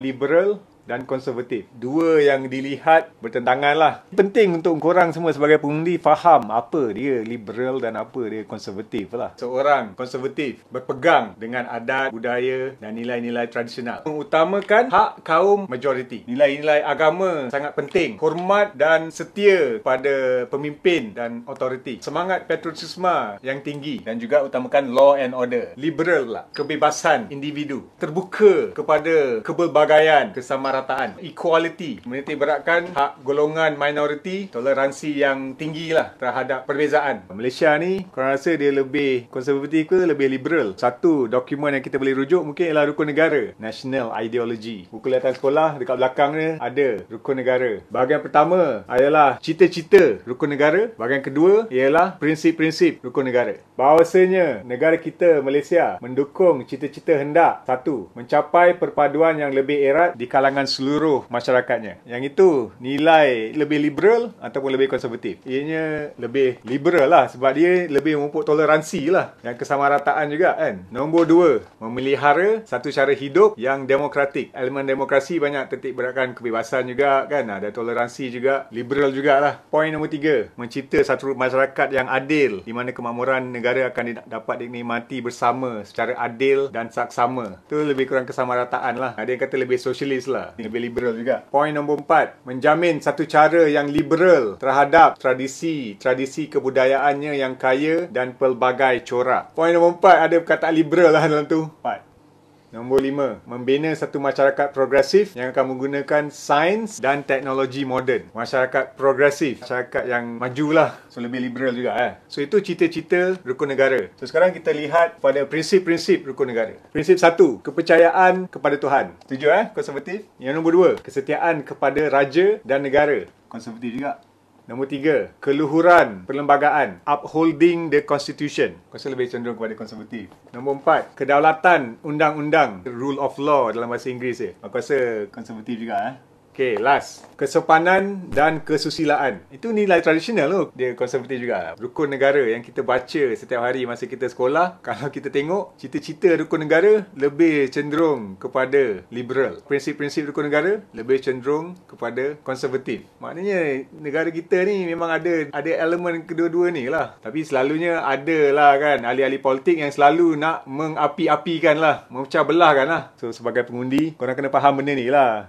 liberal dan konservatif. Dua yang dilihat bertentangan lah. Penting untuk korang semua sebagai pengundi faham apa dia liberal dan apa dia konservatif lah. Seorang konservatif berpegang dengan adat, budaya dan nilai-nilai tradisional. Mengutamakan hak kaum majoriti. Nilai-nilai agama sangat penting. Hormat dan setia pada pemimpin dan otoriti. Semangat patriotisme yang tinggi dan juga utamakan law and order. Liberal lah. Kebebasan individu. Terbuka kepada kebelbagaian kesamaran pemerataan equality menitik hak golongan minoriti toleransi yang tinggi lah terhadap perbezaan Malaysia ni korang rasa dia lebih konservatif ke lebih liberal satu dokumen yang kita boleh rujuk mungkin ialah rukun negara national ideology buku latihan sekolah dekat belakang ni ada rukun negara bahagian pertama ialah cita-cita rukun negara bahagian kedua ialah prinsip-prinsip rukun negara bahawasanya negara kita Malaysia mendukung cita-cita hendak satu mencapai perpaduan yang lebih erat di kalangan seluruh masyarakatnya. Yang itu nilai lebih liberal ataupun lebih konservatif. Ianya lebih liberal lah sebab dia lebih memupuk toleransi lah yang kesamarataan juga kan. Nombor dua, memelihara satu cara hidup yang demokratik. Elemen demokrasi banyak tertik beratkan kebebasan juga kan. Ada toleransi juga, liberal juga lah. Poin nombor tiga, mencipta satu masyarakat yang adil di mana kemakmuran negara akan dapat dinikmati bersama secara adil dan saksama. Itu lebih kurang kesamarataan lah. Ada yang kata lebih sosialis lah lebih liberal juga. Point nombor empat, menjamin satu cara yang liberal terhadap tradisi, tradisi kebudayaannya yang kaya dan pelbagai corak. Point nombor empat, ada kata liberal lah dalam tu. Empat. Nombor lima, membina satu masyarakat progresif yang akan menggunakan sains dan teknologi moden. Masyarakat progresif, masyarakat yang majulah. So, lebih liberal juga. Eh. So, itu cita-cita rukun negara. So, sekarang kita lihat pada prinsip-prinsip rukun negara. Prinsip satu, kepercayaan kepada Tuhan. Setuju, eh? konservatif. Yang nombor dua, kesetiaan kepada raja dan negara. Konservatif juga. Nombor tiga, keluhuran perlembagaan. Upholding the constitution. Kau rasa lebih condong kepada konservatif. Nombor empat, kedaulatan undang-undang. Rule of law dalam bahasa Inggeris. Eh. Kau rasa konservatif juga. Eh? Okay, last. Kesopanan dan kesusilaan. Itu nilai tradisional tu. Dia konservatif juga. Rukun negara yang kita baca setiap hari masa kita sekolah. Kalau kita tengok, cita-cita rukun negara lebih cenderung kepada liberal. Prinsip-prinsip rukun negara lebih cenderung kepada konservatif. Maknanya, negara kita ni memang ada ada elemen kedua-dua ni lah. Tapi selalunya ada lah kan ahli-ahli politik yang selalu nak mengapi-apikan lah. Memecah belah kan lah. So, sebagai pengundi, korang kena faham benda ni lah.